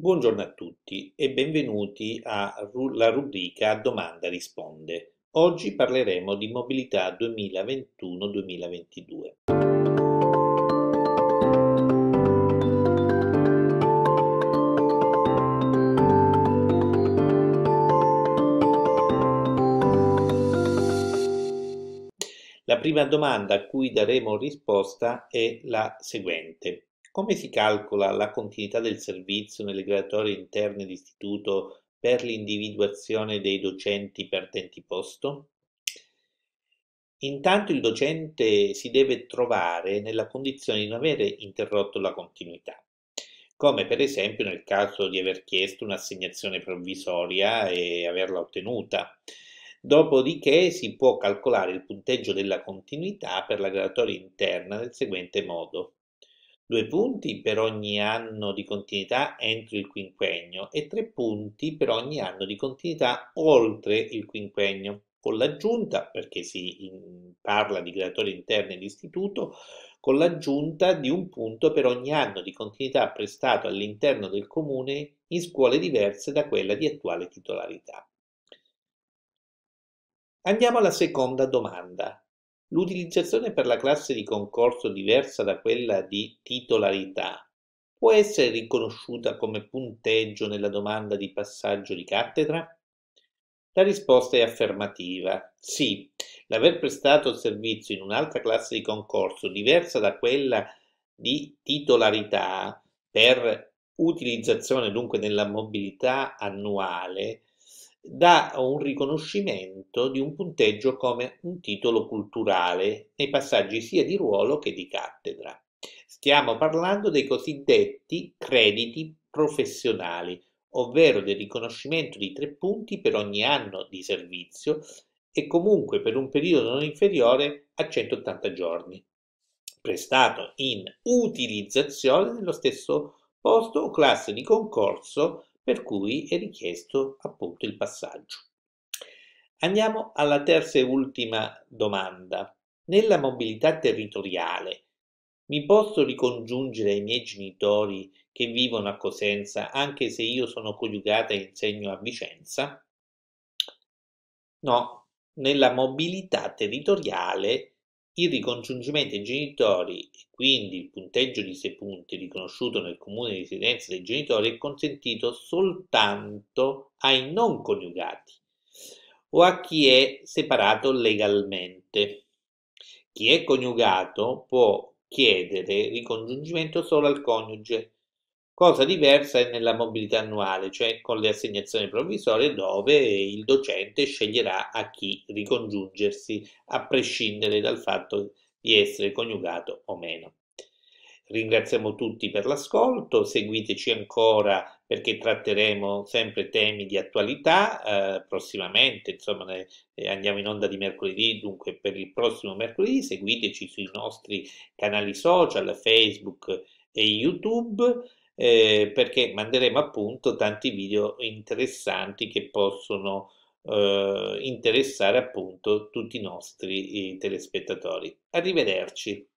Buongiorno a tutti e benvenuti alla rubrica Domanda risponde. Oggi parleremo di mobilità 2021-2022. La prima domanda a cui daremo risposta è la seguente. Come si calcola la continuità del servizio nelle graduatorie interne d'istituto per l'individuazione dei docenti per posto? Intanto il docente si deve trovare nella condizione di non avere interrotto la continuità, come per esempio nel caso di aver chiesto un'assegnazione provvisoria e averla ottenuta. Dopodiché si può calcolare il punteggio della continuità per la graduatoria interna nel seguente modo due punti per ogni anno di continuità entro il quinquennio e tre punti per ogni anno di continuità oltre il quinquennio, con l'aggiunta, perché si in, parla di graduatorie interne di istituto, con l'aggiunta di un punto per ogni anno di continuità prestato all'interno del comune in scuole diverse da quella di attuale titolarità. Andiamo alla seconda domanda. L'utilizzazione per la classe di concorso diversa da quella di titolarità può essere riconosciuta come punteggio nella domanda di passaggio di cattedra? La risposta è affermativa. Sì, l'aver prestato servizio in un'altra classe di concorso diversa da quella di titolarità per utilizzazione dunque nella mobilità annuale dà un riconoscimento di un punteggio come un titolo culturale nei passaggi sia di ruolo che di cattedra. Stiamo parlando dei cosiddetti crediti professionali, ovvero del riconoscimento di tre punti per ogni anno di servizio e comunque per un periodo non inferiore a 180 giorni, prestato in utilizzazione nello stesso posto o classe di concorso per cui è richiesto appunto il passaggio. Andiamo alla terza e ultima domanda. Nella mobilità territoriale mi posso ricongiungere ai miei genitori che vivono a Cosenza anche se io sono coniugata e insegno a Vicenza? No, nella mobilità territoriale il ricongiungimento ai genitori e quindi il punteggio di 6 punti riconosciuto nel comune di residenza dei genitori è consentito soltanto ai non coniugati o a chi è separato legalmente. Chi è coniugato può chiedere ricongiungimento solo al coniuge Cosa diversa è nella mobilità annuale, cioè con le assegnazioni provvisorie dove il docente sceglierà a chi ricongiungersi a prescindere dal fatto di essere coniugato o meno. Ringraziamo tutti per l'ascolto, seguiteci ancora perché tratteremo sempre temi di attualità eh, prossimamente, insomma ne, eh, andiamo in onda di mercoledì, dunque per il prossimo mercoledì seguiteci sui nostri canali social, Facebook e YouTube eh, perché manderemo appunto tanti video interessanti che possono eh, interessare appunto tutti i nostri i telespettatori. Arrivederci.